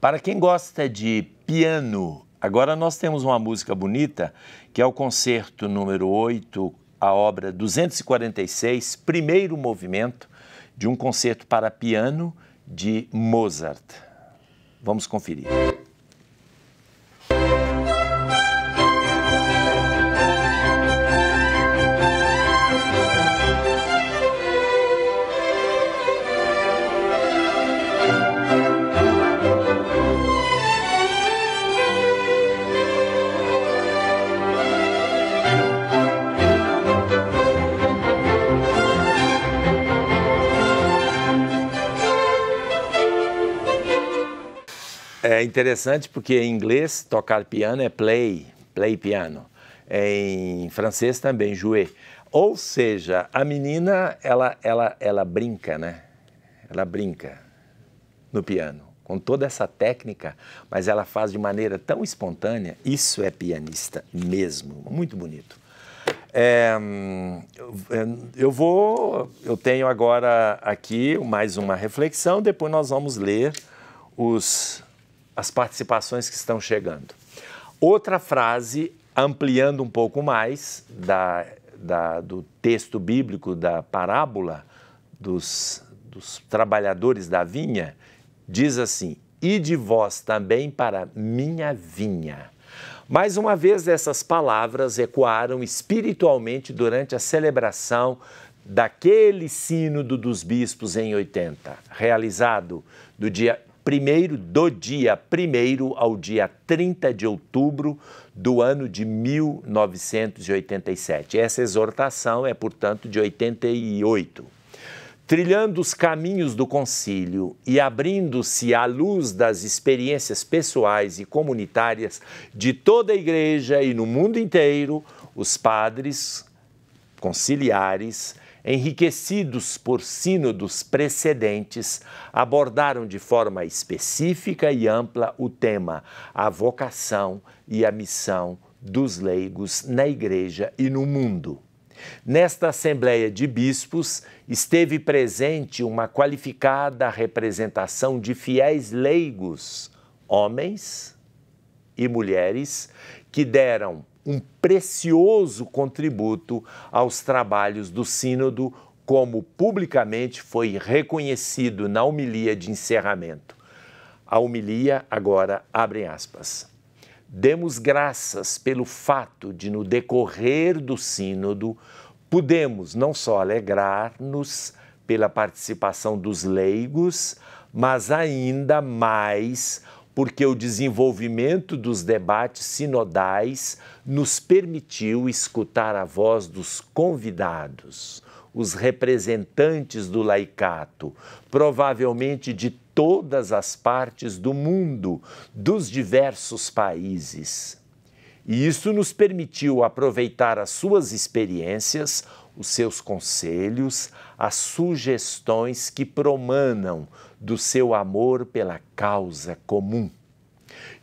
Para quem gosta de piano, agora nós temos uma música bonita, que é o concerto número 8, a obra 246, primeiro movimento de um concerto para piano de Mozart. Vamos conferir. É interessante porque em inglês tocar piano é play, play piano. É, em francês também, jouer. Ou seja, a menina, ela, ela, ela brinca, né? Ela brinca no piano, com toda essa técnica, mas ela faz de maneira tão espontânea. Isso é pianista mesmo, muito bonito. É, eu vou, eu tenho agora aqui mais uma reflexão, depois nós vamos ler os as participações que estão chegando. Outra frase, ampliando um pouco mais da, da, do texto bíblico da parábola dos, dos trabalhadores da vinha, diz assim: E de vós também para minha vinha. Mais uma vez, essas palavras ecoaram espiritualmente durante a celebração daquele Sínodo dos Bispos em 80, realizado do dia primeiro do dia 1 ao dia 30 de outubro do ano de 1987. Essa exortação é, portanto, de 88. Trilhando os caminhos do concílio e abrindo-se à luz das experiências pessoais e comunitárias de toda a igreja e no mundo inteiro, os padres conciliares enriquecidos por sínodos precedentes, abordaram de forma específica e ampla o tema, a vocação e a missão dos leigos na Igreja e no mundo. Nesta Assembleia de Bispos esteve presente uma qualificada representação de fiéis leigos, homens e mulheres, que deram um precioso contributo aos trabalhos do Sínodo, como publicamente foi reconhecido na homilia de encerramento. A homilia, agora, abre aspas. Demos graças pelo fato de, no decorrer do Sínodo, pudemos não só alegrar-nos pela participação dos leigos, mas ainda mais porque o desenvolvimento dos debates sinodais nos permitiu escutar a voz dos convidados, os representantes do laicato, provavelmente de todas as partes do mundo, dos diversos países. E isso nos permitiu aproveitar as suas experiências, os seus conselhos, as sugestões que promanam do seu amor pela causa comum.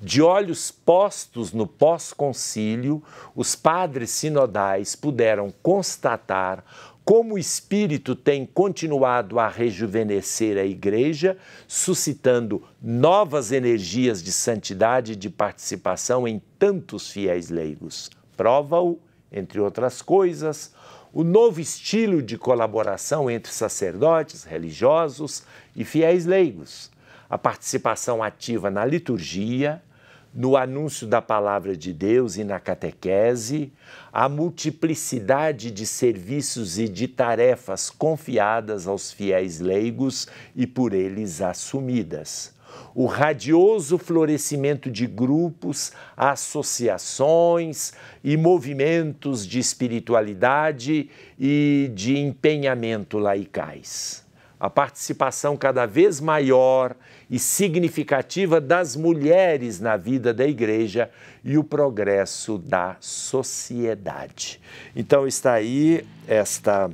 De olhos postos no pós-concílio, os padres sinodais puderam constatar como o Espírito tem continuado a rejuvenescer a Igreja, suscitando novas energias de santidade e de participação em tantos fiéis leigos. Prova-o, entre outras coisas, o novo estilo de colaboração entre sacerdotes, religiosos e fiéis leigos, a participação ativa na liturgia, no anúncio da palavra de Deus e na catequese, a multiplicidade de serviços e de tarefas confiadas aos fiéis leigos e por eles assumidas. O radioso florescimento de grupos, associações e movimentos de espiritualidade e de empenhamento laicais a participação cada vez maior e significativa das mulheres na vida da igreja e o progresso da sociedade. Então está aí esta,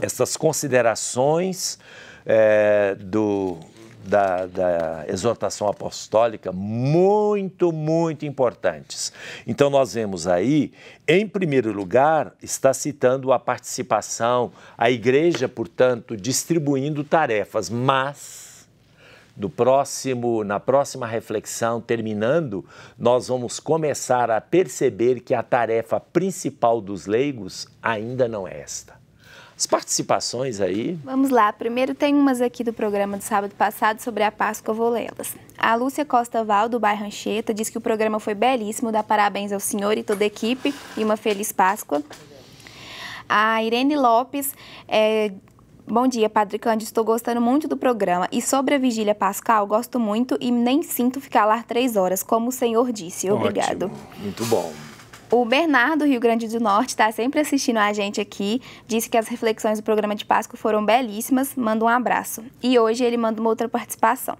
estas considerações é, do da, da exortação apostólica muito, muito importantes. Então, nós vemos aí, em primeiro lugar, está citando a participação, a igreja, portanto, distribuindo tarefas, mas do próximo, na próxima reflexão, terminando, nós vamos começar a perceber que a tarefa principal dos leigos ainda não é esta as participações aí. Vamos lá. Primeiro tem umas aqui do programa do sábado passado sobre a Páscoa. Vou lê-las. A Lúcia Costa Val, do bairro Rancheta, diz que o programa foi belíssimo, dá parabéns ao senhor e toda a equipe e uma feliz Páscoa. A Irene Lopes é, Bom dia, Padre Cândido. Estou gostando muito do programa. E sobre a vigília pascal, gosto muito e nem sinto ficar lá três horas, como o senhor disse. Obrigado. Ótimo. Muito bom. O Bernardo, Rio Grande do Norte, está sempre assistindo a gente aqui. Disse que as reflexões do programa de Páscoa foram belíssimas. Manda um abraço. E hoje ele manda uma outra participação.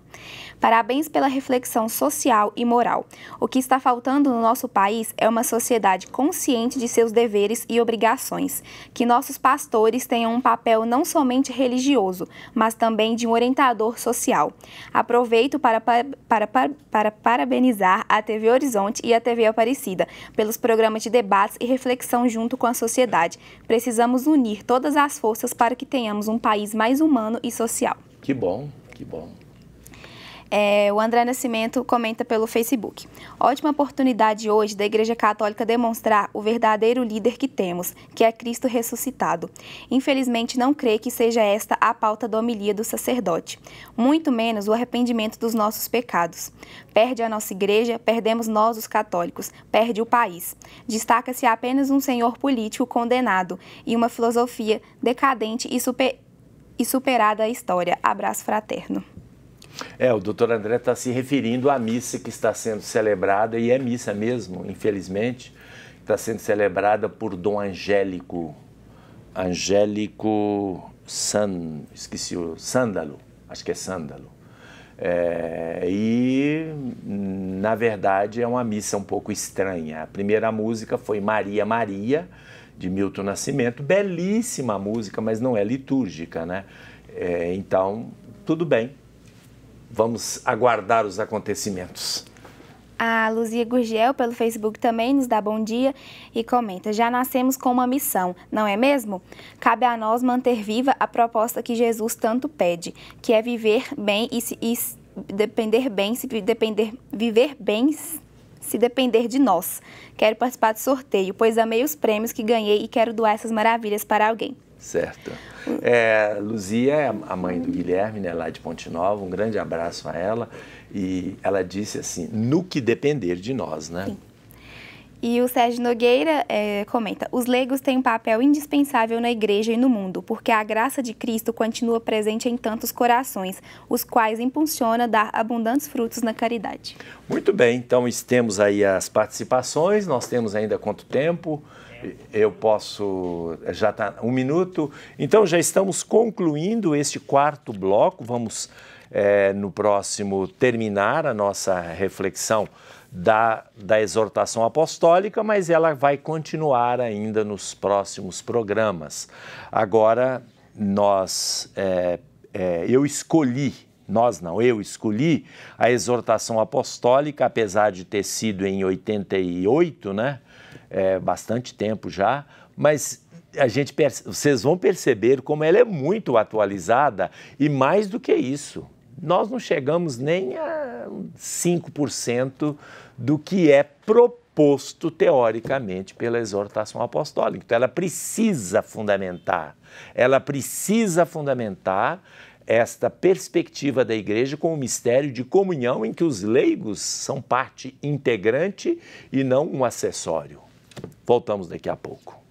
Parabéns pela reflexão social e moral. O que está faltando no nosso país é uma sociedade consciente de seus deveres e obrigações. Que nossos pastores tenham um papel não somente religioso, mas também de um orientador social. Aproveito para, para, para, para parabenizar a TV Horizonte e a TV Aparecida pelos programas programa de debates e reflexão junto com a sociedade. Precisamos unir todas as forças para que tenhamos um país mais humano e social. Que bom, que bom. É, o André Nascimento comenta pelo Facebook. Ótima oportunidade hoje da Igreja Católica demonstrar o verdadeiro líder que temos, que é Cristo ressuscitado. Infelizmente, não creio que seja esta a pauta da homilia do sacerdote, muito menos o arrependimento dos nossos pecados. Perde a nossa igreja, perdemos nós, os católicos, perde o país. Destaca-se apenas um senhor político condenado e uma filosofia decadente e, super, e superada a história. Abraço fraterno. É, o doutor André está se referindo à missa que está sendo celebrada, e é missa mesmo, infelizmente, está sendo celebrada por Dom Angélico, Angélico San, esqueci o, Sândalo, acho que é Sândalo. É, e, na verdade, é uma missa um pouco estranha. A primeira música foi Maria Maria, de Milton Nascimento, belíssima música, mas não é litúrgica, né? É, então, tudo bem, Vamos aguardar os acontecimentos. A Luzia Gurgel, pelo Facebook, também nos dá bom dia e comenta: Já nascemos com uma missão, não é mesmo? Cabe a nós manter viva a proposta que Jesus tanto pede, que é viver bem e, se, e depender bem, se depender, viver bem se depender de nós. Quero participar do sorteio, pois amei os prêmios que ganhei e quero doar essas maravilhas para alguém. Certo. É, Luzia é a mãe do Guilherme, né, lá de Ponte Nova. Um grande abraço a ela. E ela disse assim: no que depender de nós, né? Sim. E o Sérgio Nogueira é, comenta: os leigos têm um papel indispensável na igreja e no mundo, porque a graça de Cristo continua presente em tantos corações, os quais impulsiona a dar abundantes frutos na caridade. Muito bem, então temos aí as participações, nós temos ainda quanto tempo? eu posso. Já está um minuto. Então, já estamos concluindo este quarto bloco. Vamos, é, no próximo, terminar a nossa reflexão da, da exortação apostólica, mas ela vai continuar ainda nos próximos programas. Agora, nós. É, é, eu escolhi nós não, eu escolhi a exortação apostólica, apesar de ter sido em 88, né? é, bastante tempo já, mas a gente vocês vão perceber como ela é muito atualizada e mais do que isso, nós não chegamos nem a 5% do que é proposto teoricamente pela exortação apostólica. Então ela precisa fundamentar, ela precisa fundamentar esta perspectiva da igreja com o mistério de comunhão em que os leigos são parte integrante e não um acessório. Voltamos daqui a pouco.